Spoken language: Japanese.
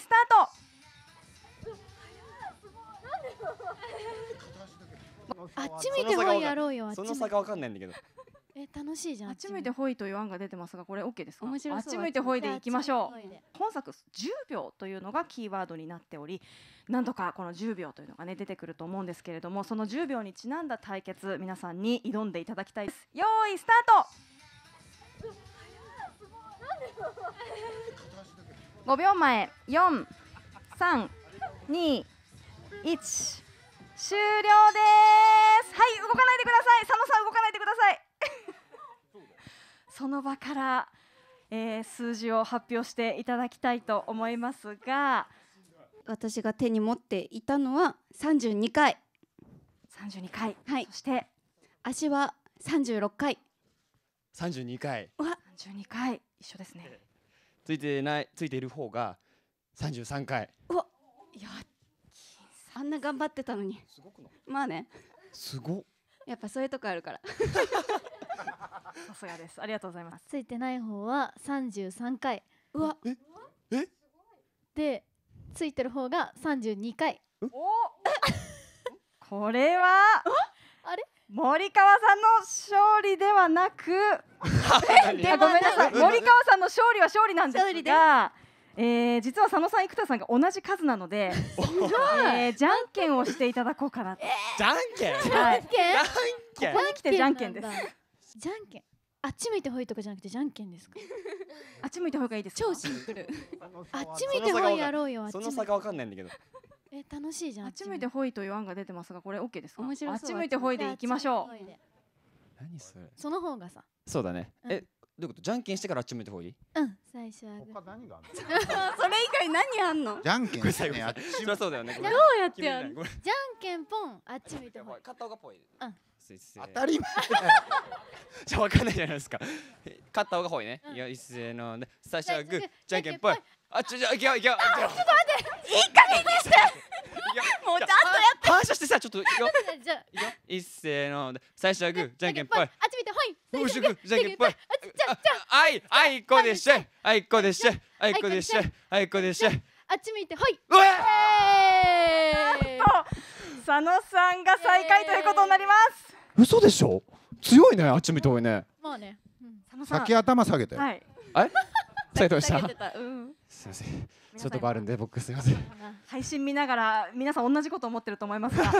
スタートあっち見てほいやろうよその差がわかんないんだけどえ楽しいじゃんあっち向いてほいという案が出てますがこれ OK ですか面白あっち向いてほいでいきましょう本作10秒というのがキーワードになっておりなんとかこの10秒というのがね出てくると思うんですけれどもその10秒にちなんだ対決皆さんに挑んでいただきたいです用意スタート五秒前四三二一終了ですはい動かないでください佐野さん動かないでください その場から、えー、数字を発表していただきたいと思いますが私が手に持っていたのは三十二回三十二回、はい、そして足は三十六回三十二回三十二回一緒ですねついてないついている方が三十三回うわいやあんな頑張ってたのにまあねすごやっぱそういうとこあるから さすがですありがとうございますついてない方は三十三回うわええでついてる方が三十二回お これは森川さんの勝利ではなくは ごめんなさい森川さんの勝利は勝利なんですがえー、実は佐野さん生田さんが同じ数なので、えー、じゃんけんをしていただこうかなと、じゃんけん、じゃんけんここに来てじゃんけんですじゃんけんあっち向いてほいとかじゃなくてじゃんけんですかあっち向いてほいがいいです超シンプルあっち向いてほいやろうよその差がわかんないんだけどえ楽しいじゃんあっち向いてほいという案が出てますがこれオッケーですか面白あっち向いてほいでいきましょう何それその方がさそうだね、うん、えどういうことじゃんけんしてからあっち向いてほいうん最初は他何が それ以外何あんのじゃんけんしてねあっちそりゃそうどうやってやるじゃんけんぽんあっち向いてほい片方がぽいうん当たり前じゃわかんないじゃないですか勝った方が多いね、ういやいっせーの最初はグーじゃんけんぽいあちょちょいけよいけよちょっと待っていい加減にしてもうちゃんとやって反射してさちょっといくよいっせーの最初はグーじゃんけんぽいあっち見てほいよしグーじゃんけんぽいあいあいこでしょあいこでしょあいこでしょあいこでしょあっち向いてほいうえ佐野さんが最下位ということになります嘘でしょ強いねあっち向いてほいねまあねさっき頭下げて。はい。あれ？下げてました。すみません。ちょっとこあるんで僕すみません。配信見ながら皆さん同じこと思ってると思いますが、